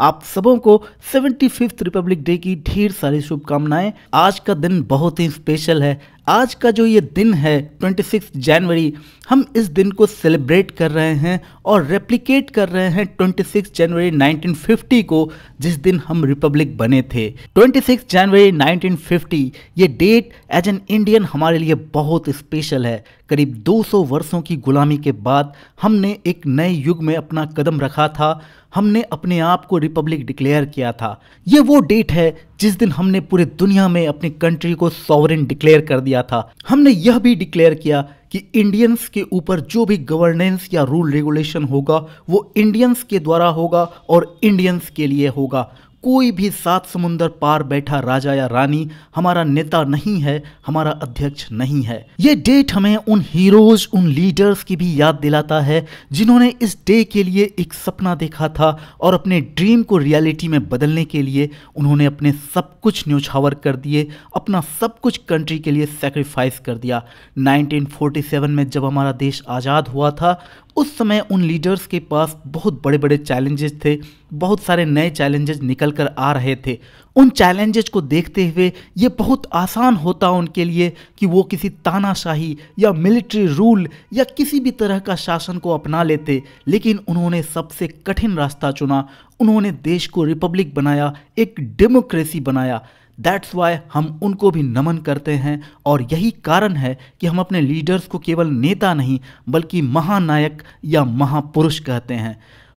आप सबों को सेवेंटी फिफ्थ रिपब्लिक डे की ढेर सारी शुभकामनाएं आज का दिन बहुत ही स्पेशल है आज का जो ये दिन है 26 जनवरी हम इस दिन को सेलिब्रेट कर रहे हैं और रेप्लिकेट कर रहे हैं 26 जनवरी 1950 को जिस दिन हम रिपब्लिक बने थे 26 जनवरी 1950 ये डेट एज एन इंडियन हमारे लिए बहुत स्पेशल है करीब 200 वर्षों की गुलामी के बाद हमने एक नए युग में अपना कदम रखा था हमने अपने आप को रिपब्लिक डिक्लेयर किया था ये वो डेट है जिस दिन हमने पूरे दुनिया में अपनी कंट्री को सॉवरिन डिक्लेयर कर दिया था हमने यह भी डिक्लेयर किया कि इंडियंस के ऊपर जो भी गवर्नेंस या रूल रेगुलेशन होगा वो इंडियंस के द्वारा होगा और इंडियंस के लिए होगा कोई भी सात समुंदर पार बैठा राजा या रानी हमारा नेता नहीं है हमारा अध्यक्ष नहीं है ये डेट हमें उन हीरोज उन लीडर्स की भी याद दिलाता है जिन्होंने इस डे के लिए एक सपना देखा था और अपने ड्रीम को रियलिटी में बदलने के लिए उन्होंने अपने सब कुछ न्यौछावर कर दिए अपना सब कुछ कंट्री के लिए सेक्रीफाइस कर दिया नाइनटीन में जब हमारा देश आज़ाद हुआ था उस समय उन लीडर्स के पास बहुत बड़े बड़े चैलेंजेस थे बहुत सारे नए चैलेंजेस निकल कर आ रहे थे उन चैलेंजेस को देखते हुए ये बहुत आसान होता उनके लिए कि वो किसी तानाशाही या मिलिट्री रूल या किसी भी तरह का शासन को अपना लेते लेकिन उन्होंने सबसे कठिन रास्ता चुना उन्होंने देश को रिपब्लिक बनाया एक डेमोक्रेसी बनाया दैट्स वाई हम उनको भी नमन करते हैं और यही कारण है कि हम अपने लीडर्स को केवल नेता नहीं बल्कि महानायक या महापुरुष कहते हैं